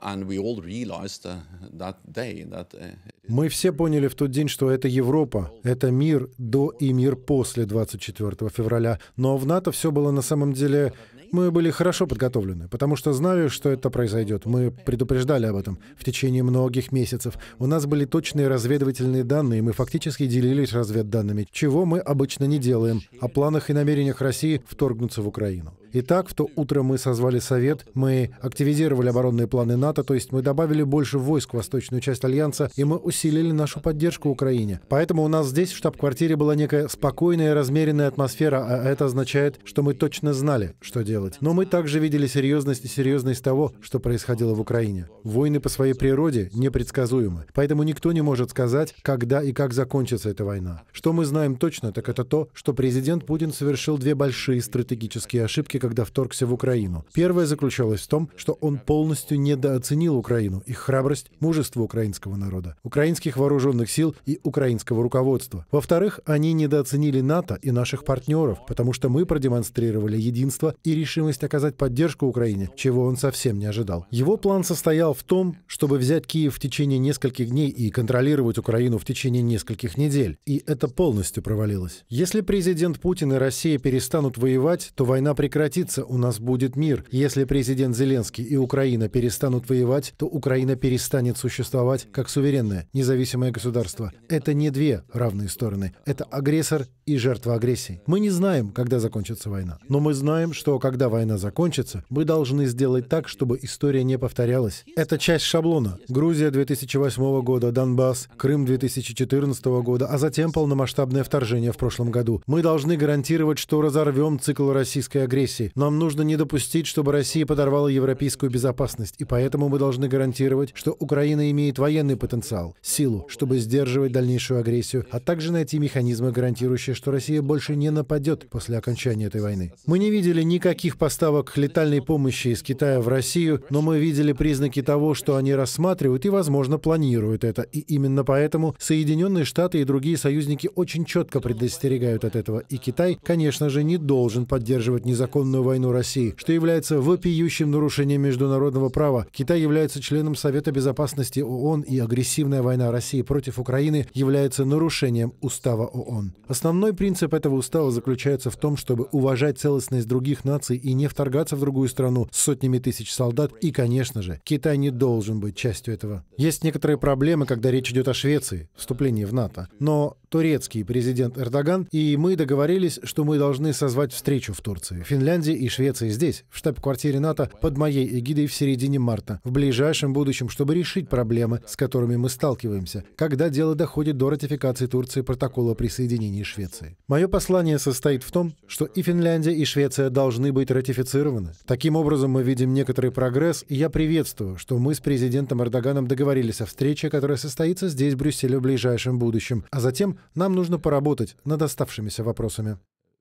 Uh, uh, мы все поняли в тот день, что это Европа, это мир до и мир после 24 февраля. Но в НАТО все было на самом деле... Мы были хорошо подготовлены, потому что знали, что это произойдет. Мы предупреждали об этом в течение многих месяцев. У нас были точные разведывательные данные, мы фактически делились разведданными, чего мы обычно не делаем, о планах и намерениях России вторгнуться в Украину. Итак, в то утро мы созвали совет, мы активизировали оборонные планы НАТО, то есть мы добавили больше войск в восточную часть Альянса, и мы усилили нашу поддержку Украине. Поэтому у нас здесь, в штаб-квартире, была некая спокойная, размеренная атмосфера, а это означает, что мы точно знали, что делать. Но мы также видели серьезность и серьезность того, что происходило в Украине. Войны по своей природе непредсказуемы, поэтому никто не может сказать, когда и как закончится эта война. Что мы знаем точно, так это то, что президент Путин совершил две большие стратегические ошибки, когда вторгся в Украину. Первое заключалось в том, что он полностью недооценил Украину, их храбрость, мужество украинского народа, украинских вооруженных сил и украинского руководства. Во-вторых, они недооценили НАТО и наших партнеров, потому что мы продемонстрировали единство и решимость оказать поддержку Украине, чего он совсем не ожидал. Его план состоял в том, чтобы взять Киев в течение нескольких дней и контролировать Украину в течение нескольких недель. И это полностью провалилось. Если президент Путин и Россия перестанут воевать, то война прекратится прекратится, у нас будет мир. Если президент Зеленский и Украина перестанут воевать, то Украина перестанет существовать как суверенное, независимое государство. Это не две равные стороны. Это агрессор и жертва агрессии. Мы не знаем, когда закончится война. Но мы знаем, что когда война закончится, мы должны сделать так, чтобы история не повторялась. Это часть шаблона. Грузия 2008 года, Донбасс, Крым 2014 года, а затем полномасштабное вторжение в прошлом году. Мы должны гарантировать, что разорвем цикл российской агрессии агрессии. Нам нужно не допустить, чтобы Россия подорвала европейскую безопасность, и поэтому мы должны гарантировать, что Украина имеет военный потенциал, силу, чтобы сдерживать дальнейшую агрессию, а также найти механизмы, гарантирующие, что Россия больше не нападет после окончания этой войны. Мы не видели никаких поставок летальной помощи из Китая в Россию, но мы видели признаки того, что они рассматривают и, возможно, планируют это. И именно поэтому Соединенные Штаты и другие союзники очень четко предостерегают от этого. И Китай, конечно же, не должен поддерживать незаконную санкционную войну России, что является вопиющим нарушением международного права. Китай является членом Совета Безопасности ООН, и агрессивная война России против Украины является нарушением Устава ООН. Основной принцип этого устава заключается в том, чтобы уважать целостность других наций и не вторгаться в другую страну с сотнями тысяч солдат, и, конечно же, Китай не должен быть частью этого. Есть некоторые проблемы, когда речь идет о Швеции, вступлении в НАТО. Но турецкий президент Эрдоган и мы договорились, что мы должны созвать встречу в Турции. Финляндия Финляндии и Швеции здесь, в штаб-квартире НАТО, под моей эгидой в середине марта, в ближайшем будущем, чтобы решить проблемы, с которыми мы сталкиваемся, когда дело доходит до ратификации Турции протокола о присоединении Швеции. Мое послание состоит в том, что и Финляндия, и Швеция должны быть ратифицированы. Таким образом, мы видим некоторый прогресс, и я приветствую, что мы с президентом Эрдоганом договорились о встрече, которая состоится здесь, в Брюсселе, в ближайшем будущем, а затем нам нужно поработать над оставшимися вопросами.